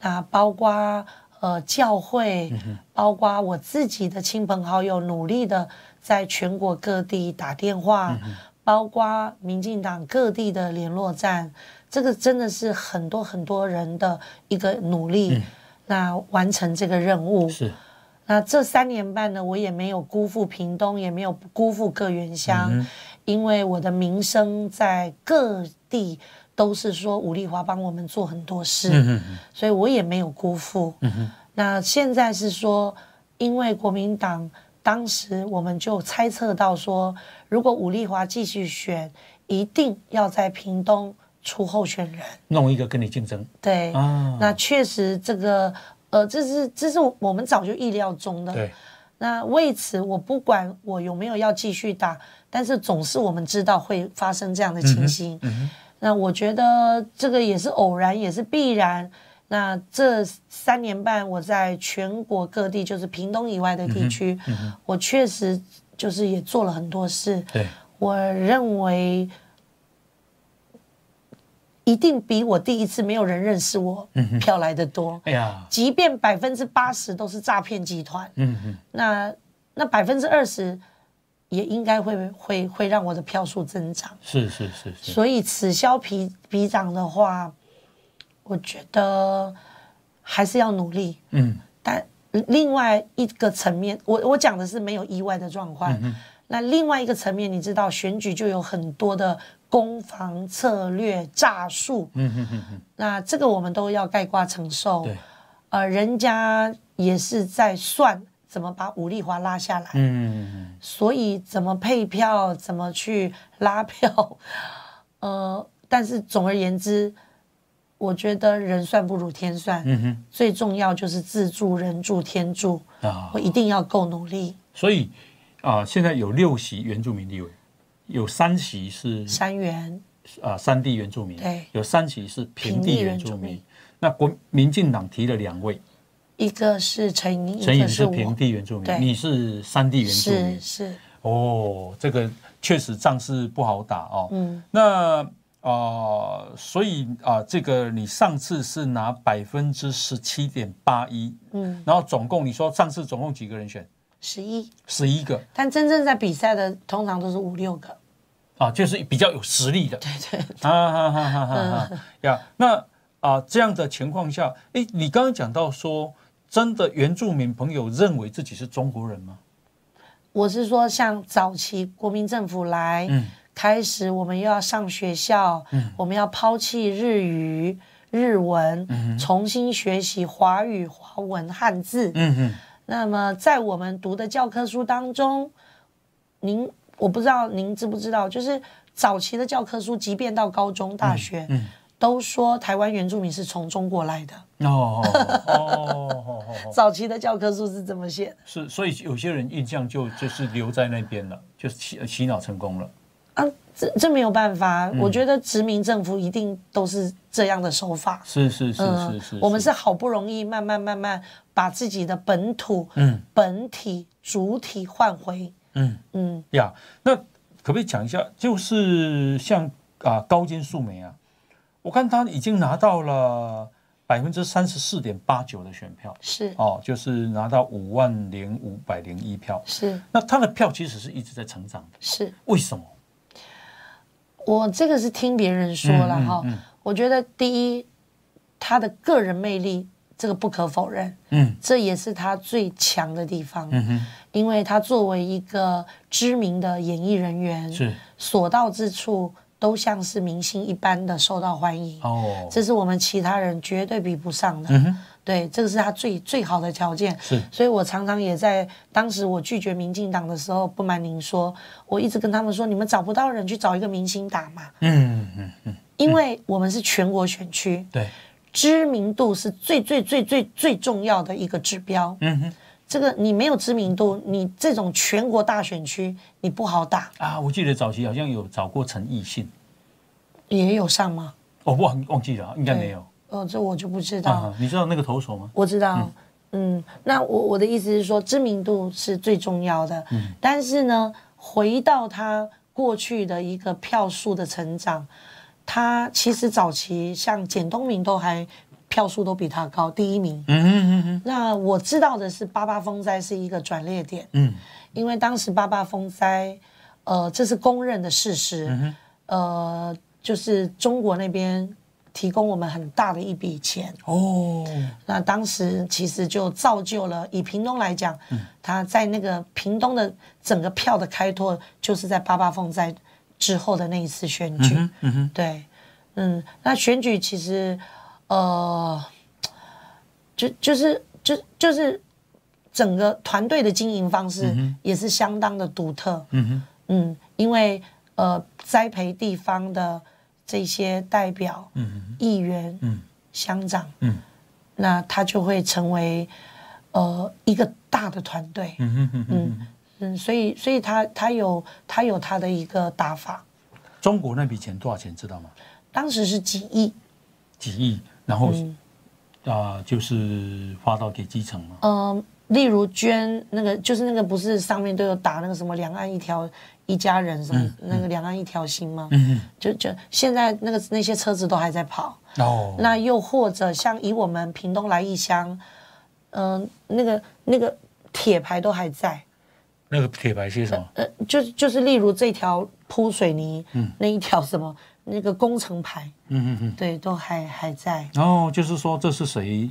那包括呃教会，包括我自己的亲朋好友努力的在全国各地打电话，包括民进党各地的联络站，这个真的是很多很多人的一个努力。那完成这个任务是，那这三年半呢，我也没有辜负屏东，也没有辜负各原乡，因为我的名声在各地都是说武立华帮我们做很多事，所以我也没有辜负。那现在是说，因为国民党当时我们就猜测到说，如果武立华继续选，一定要在屏东。出候选人，弄一个跟你竞争。对，那确实这个，呃，这是这是我们早就意料中的。对，那为此我不管我有没有要继续打，但是总是我们知道会发生这样的情形。嗯。那我觉得这个也是偶然，也是必然。那这三年半我在全国各地，就是屏东以外的地区，我确实就是也做了很多事。对，我认为。一定比我第一次没有人认识我票来的多。哎呀，即便百分之八十都是诈骗集团，嗯那那百分之二十也应该会会会让我的票数增长。是是是。所以此消彼彼长的话，我觉得还是要努力。嗯，但另外一个层面，我我讲的是没有意外的状况。那另外一个层面，你知道选举就有很多的。攻防策略、诈术，嗯哼哼哼，那这个我们都要盖瓜承受。对，呃，人家也是在算怎么把武力华拉下来。嗯，所以怎么配票，怎么去拉票，呃，但是总而言之，我觉得人算不如天算。嗯哼，最重要就是自助、人助、天助。啊，我一定要够努力。所以，啊，现在有六席原住民地位。有三席是三原啊，三地原住民。对，有三席是平地原住民。那国民进党提了两位，一个是陈寅，陈寅是平地原住民，你是山地原住民。是是。哦，这个确实仗势不好打哦。嗯。那啊，所以啊，这个你上次是拿百分之十七点八一，嗯，然后总共你说上次总共几个人选？十一，十一个，但真正在比赛的通常都是五六个，啊，就是比较有实力的。对对，啊哈哈哈哈哈呀，那啊这样的情况下，哎，你刚刚讲到说，真的原住民朋友认为自己是中国人吗？我是说，像早期国民政府来，开始我们又要上学校，我们要抛弃日语、日文，重新学习华语、华文、汉字。嗯嗯。那么，在我们读的教科书当中，您我不知道您知不知道，就是早期的教科书，即便到高中、大学，都说台湾原住民是从中国来的。哦哦哦哦，早期的教科书是怎么写？是，所以有些人印象就就是留在那边了，就洗洗脑成功了。嗯。这这没有办法，我觉得殖民政府一定都是这样的手法。是是是是是，我们是好不容易慢慢慢慢把自己的本土嗯本体主体换回嗯嗯呀，那可不可以讲一下？就是像啊高金素梅啊，我看他已经拿到了百分之三十四点八九的选票，是哦，就是拿到五万零五百零一票，是那他的票其实是一直在成长的，是为什么？我这个是听别人说了哈，我觉得第一，他的个人魅力这个不可否认，嗯，这也是他最强的地方，嗯哼，因为他作为一个知名的演艺人员，是所到之处。都像是明星一般的受到欢迎哦，这是我们其他人绝对比不上的。嗯对，这个是他最最好的条件。是，所以我常常也在当时我拒绝民进党的时候，不瞒您说，我一直跟他们说，你们找不到人去找一个明星打嘛。嗯嗯嗯嗯，因为我们是全国选区，对，知名度是最最最最最重要的一个指标。嗯哼。这个你没有知名度，你这种全国大选区你不好打啊！我记得早期好像有找过陈奕迅，也有上吗？哦，忘忘记了，应该没有。哦，这我就不知道。你知道那个投手吗？我知道。嗯，那我我的意思是说，知名度是最重要的。嗯，但是呢，回到他过去的一个票数的成长，他其实早期像简东明都还。票数都比他高，第一名。嗯嗯嗯。那我知道的是，八八风灾是一个转捩点。嗯。因为当时八八风灾，呃，这是公认的事实。嗯呃，就是中国那边提供我们很大的一笔钱。哦。那当时其实就造就了，以屏东来讲，他在那个屏东的整个票的开拓，就是在八八风灾之后的那一次选举。嗯对。嗯。那选举其实。呃，就就是就就是整个团队的经营方式也是相当的独特。嗯哼，嗯，因为呃，栽培地方的这些代表、议员、乡长，嗯，那他就会成为呃一个大的团队。嗯哼哼，嗯，所以所以他他有他有他的一个打法。中国那笔钱多少钱知道吗？当时是几亿。几亿。然后，啊，就是发到给基层嘛。嗯，例如捐那个，就是那个不是上面都有打那个什么两岸一条一家人什么那个两岸一条心吗？嗯嗯。就就现在那个那些车子都还在跑。哦。那又或者像以我们屏东来一乡，嗯，那个那个铁牌都还在。那个铁牌是什么？呃，就就是例如这条铺水泥，嗯，那一条什么？那个工程牌，嗯嗯嗯，对，都还还在。然后就是说，这是谁，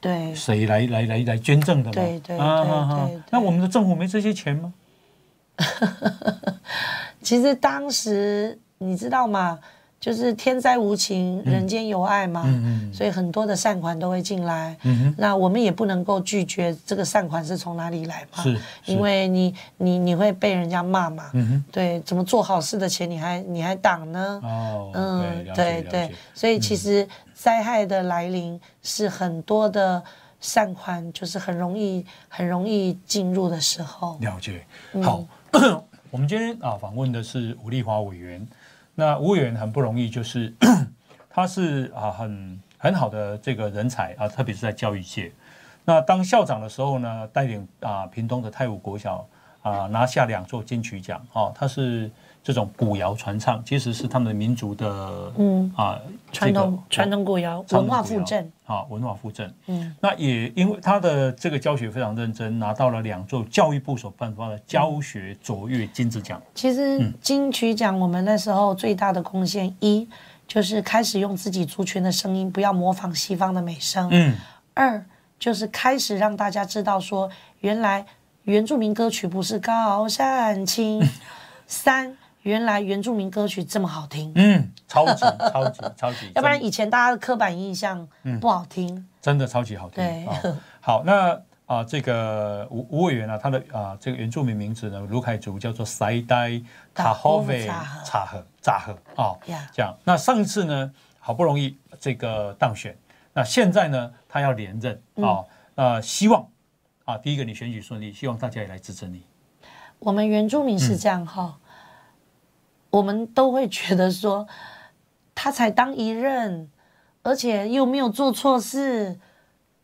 对，谁来来来来捐赠的？对对对对。那我们的政府没这些钱吗？其实当时你知道吗？就是天灾无情人间有爱嘛，所以很多的善款都会进来。那我们也不能够拒绝这个善款是从哪里来嘛，因为你你你会被人家骂嘛。对，怎么做好事的钱你还你还挡呢？哦，嗯，对对，所以其实灾害的来临是很多的善款就是很容易很容易进入的时候。了解，好，我们今天啊访问的是吴丽华委员。那吴委员很不容易，就是 他是啊很很好的这个人才啊，特别是在教育界。那当校长的时候呢，带领啊屏东的泰武国小啊拿下两座金曲奖啊，他是。这种古谣传唱其实是他们民族的，嗯啊，传统传统古谣文化复振啊，文化复振，嗯，那也因为他的这个教学非常认真，拿到了两座教育部所颁发的教学卓越金质奖。其实金曲奖我们那时候最大的贡献，一就是开始用自己族群的声音，不要模仿西方的美声，嗯；二就是开始让大家知道说，原来原住民歌曲不是高山青，三。原来原住民歌曲这么好听，嗯，超级 超级超级，要不然以前大家的刻板印象，不好听，真的超级好听。对，好，那啊，这个吴吴委员啊，他的啊，这个原住民名字呢，卢凯族叫做塞呆塔霍维查赫查赫啊，这样。那上一次呢，好不容易这个当选，那现在呢，他要连任啊，呃，希望啊，第一个你选举顺利，希望大家也来支持你。我们原住民是这样哈。我们都会觉得说，他才当一任，而且又没有做错事，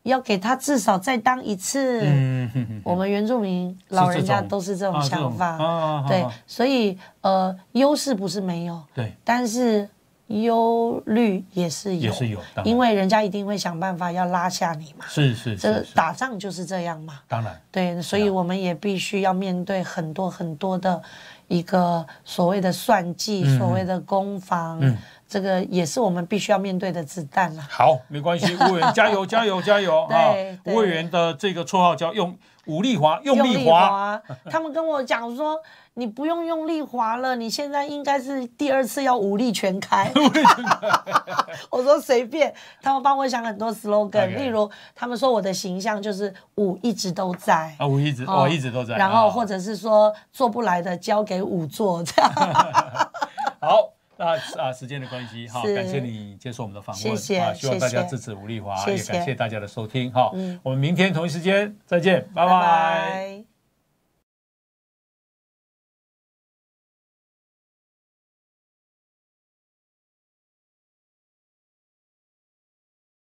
要给他至少再当一次。嗯我们原住民老人家都是这种想法。啊，啊对，所以呃，优势不是没有，对，但是忧虑也是有，也是有，因为人家一定会想办法要拉下你嘛。是是是。这打仗就是这样嘛。当然。对，所以我们也必须要面对很多很多的。一个所谓的算计，所谓的攻防，这个也是我们必须要面对的子弹了。好，没关系，吴委员加油加油加油啊！吴委员的这个绰号叫用武力华，用力华他们跟我讲说。你不用用力滑了，你现在应该是第二次要 武力全开。我说随便，他们帮我想很多 slogan，例如他们说我的形象就是武一直都在啊，武一直，我一直都在。然后或者是说做不来的交给武做，这样。好，那啊时间的关系，好感谢你接受我们的访问，谢谢，希望大家支持武力华，也感谢大家的收听，好，我们明天同一时间再见，拜拜。